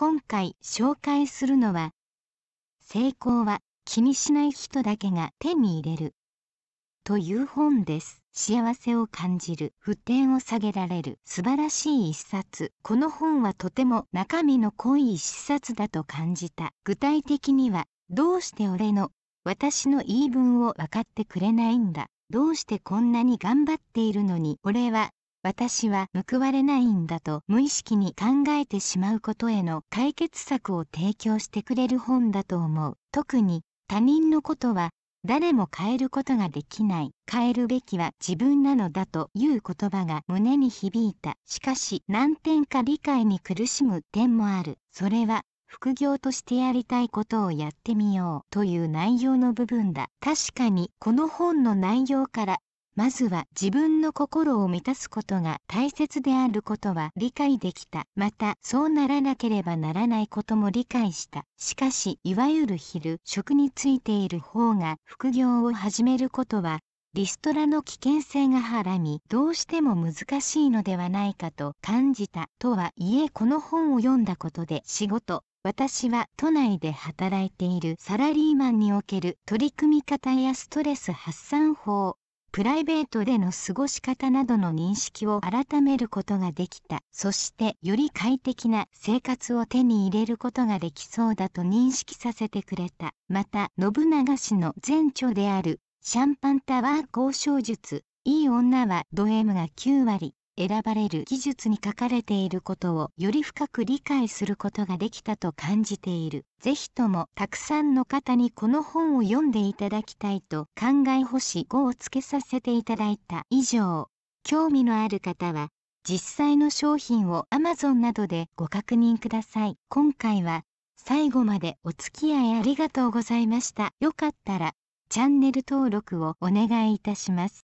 今回紹介するのは、成功は気にしない人だけが手に入れる。という本です。幸せを感じる、不点を下げられる、素晴らしい一冊。この本はとても中身の濃い一冊だと感じた。具体的には、どうして俺の、私の言い分を分かってくれないんだ。どうしてこんなに頑張っているのに、俺は私は報われないんだと無意識に考えてしまうことへの解決策を提供してくれる本だと思う特に他人のことは誰も変えることができない変えるべきは自分なのだという言葉が胸に響いたしかし何点か理解に苦しむ点もあるそれは副業としてやりたいことをやってみようという内容の部分だ確かにこの本の内容からまずは自分の心を満たすことが大切であることは理解できた。また、そうならなければならないことも理解した。しかし、いわゆる昼職についている方が副業を始めることは、リストラの危険性がはらみ、どうしても難しいのではないかと感じた。とはいえ、この本を読んだことで仕事、私は都内で働いているサラリーマンにおける取り組み方やストレス発散法プライベートでの過ごし方などの認識を改めることができたそしてより快適な生活を手に入れることができそうだと認識させてくれたまた信長氏の前著であるシャンパンタワー交渉術いい女はド M が9割選ばれる技術に書かれていることをより深く理解することができたと感じているぜひともたくさんの方にこの本を読んでいただきたいと考え星5をつけさせていただいた以上興味のある方は実際の商品を Amazon などでご確認ください今回は最後までお付き合いありがとうございましたよかったらチャンネル登録をお願いいたします